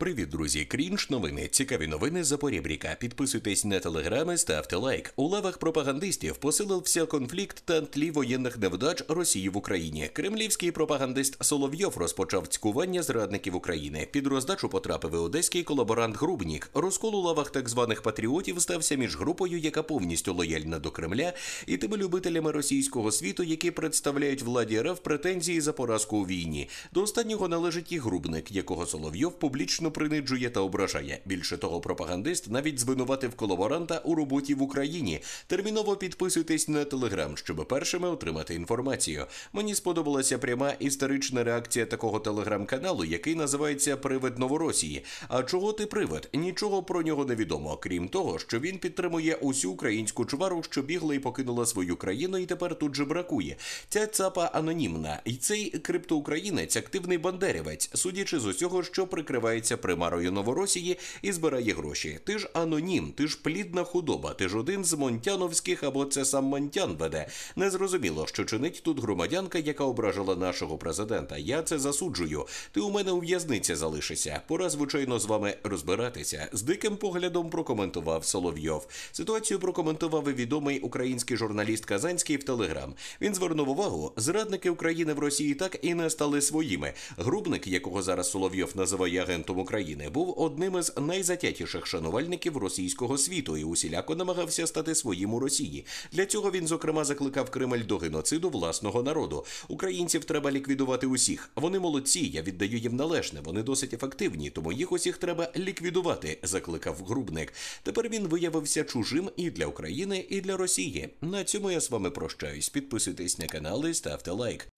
Привіт, друзі! Крінж новини. Цікаві новини Запорібріка. Підписуйтесь на телеграми, ставте лайк. У лавах пропагандистів посилився конфлікт та тлі воєнних невдач Росії в Україні. Кремлівський пропагандист Соловйов розпочав цькування зрадників України. Під роздачу потрапив і одеський колаборант Грубнік. Розкол у лавах так званих патріотів стався між групою, яка повністю лояльна до Кремля, і тими любителями російського світу, які представляють владі РФ претензії за поразку у війні. До останнього належить і Грубник, якого Соловйов публічно публічно принижує та ображає. Більше того, пропагандист навіть звинуватив колаборанта у роботі в Україні. Терміново підписуйтесь на телеграм, щоб першими отримати інформацію. Мені сподобалася пряма історична реакція такого телеграм-каналу, який називається Привид Новоросії. А чого ти привид? Нічого про нього не відомо, крім того, що він підтримує усю українську чвару, що бігла і покинула свою країну, і тепер тут же бракує. Ця цапа анонімна, І цей криптоукраїнець активний бандерівець, судячи з усього, що прикривається примарою Новоросії і збирає гроші. Ти ж анонім, ти ж плідна худоба, ти ж один з Монтяновських або це сам Монтян веде. Незрозуміло, що чинить тут громадянка, яка ображала нашого президента. Я це засуджую. Ти у мене у в'язниці залишишся. Пора, звичайно, з вами розбиратися. З диким поглядом прокоментував Соловйов. Ситуацію прокоментував і відомий український журналіст Казанський в Телеграм. Він звернув увагу, зрадники України в Росії так і не стали своїми. Грубник, якого зараз Соловйов називає агентом України, України був одним із найзатятіших шанувальників російського світу і усіляко намагався стати своїм у Росії. Для цього він зокрема закликав Кремль до геноциду власного народу. Українців треба ліквідувати усіх. Вони молодці. Я віддаю їм належне. Вони досить ефективні, тому їх усіх треба ліквідувати. Закликав грубник. Тепер він виявився чужим і для України, і для Росії. На цьому я з вами прощаюсь. Підписуйтесь на канал і ставте лайк.